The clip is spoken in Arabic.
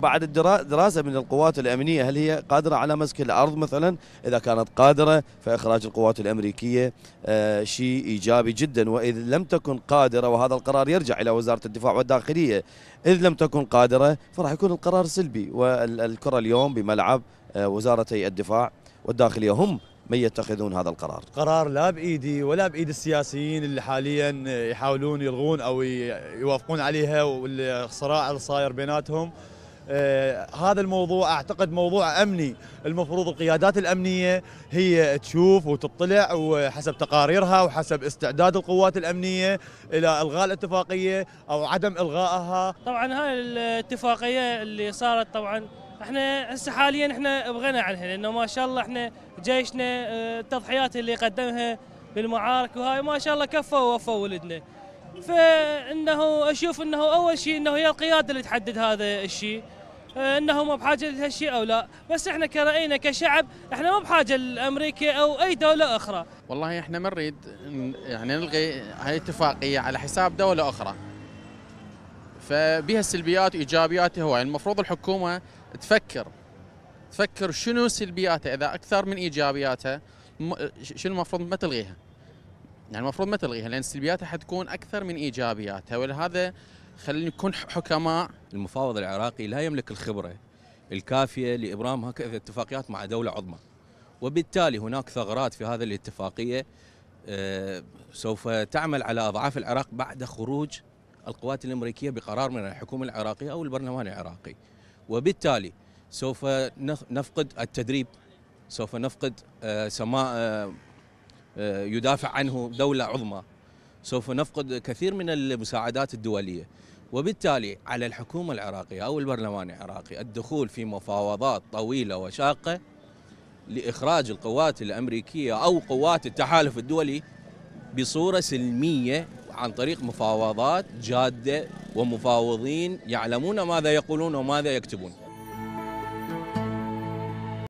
بعد الدراسة من القوات الأمنية هل هي قادرة على مسك الأرض مثلا إذا كانت قادرة فإخراج القوات الأمريكية آه، شيء إيجابي جدا وإذا لم تكن قادرة وهذا القرار يرجع إلى وزارة الدفاع والداخلية إذ لم تكن قادرة فراح يكون القرار سلبي والكرة اليوم بملعب آه، وزارتي الدفاع والداخلية هم من يتخذون هذا القرار قرار لا بإيدي ولا بإيد السياسيين اللي حاليا يحاولون يلغون أو يوافقون عليها والصراع اللي صاير بيناتهم آه، هذا الموضوع اعتقد موضوع امني المفروض القيادات الامنيه هي تشوف وتطلع وحسب تقاريرها وحسب استعداد القوات الامنيه الى الغاء الاتفاقيه او عدم الغائها طبعا هاي الاتفاقيه اللي صارت طبعا احنا هسه حاليا احنا بغنى عنها لانه ما شاء الله احنا جيشنا آه، التضحيات اللي قدمها بالمعارك وهاي ما شاء الله كفوا ووفوا ولدنا فانه اشوف انه اول شيء انه هي القياده اللي تحدد هذا الشيء آه، انه ما بحاجه لهالشيء او لا بس احنا كراينا كشعب احنا ما بحاجه لامريكا او اي دوله اخرى والله احنا ما نريد يعني نلغي هاي الاتفاقيه على حساب دوله اخرى فبها سلبيات وايجابيات يعني المفروض الحكومه تفكر تفكر شنو سلبياتها اذا اكثر من ايجابياتها شنو المفروض ما تلغيها يعني المفروض ما تلغيها لان سلبياتها حتكون اكثر من ايجابياتها ولهذا خلينا نكون حكماء المفاوض العراقي لا يملك الخبره الكافيه لابرام هكذا اتفاقيات مع دوله عظمى وبالتالي هناك ثغرات في هذه الاتفاقيه آه، سوف تعمل على اضعاف العراق بعد خروج القوات الامريكيه بقرار من الحكومه العراقيه او البرلمان العراقي وبالتالي سوف نفقد التدريب سوف نفقد آه، سماء آه، آه، يدافع عنه دولة عظمى سوف نفقد كثير من المساعدات الدولية وبالتالي على الحكومة العراقية أو البرلمان العراقي الدخول في مفاوضات طويلة وشاقة لإخراج القوات الأمريكية أو قوات التحالف الدولي بصورة سلمية عن طريق مفاوضات جادة ومفاوضين يعلمون ماذا يقولون وماذا يكتبون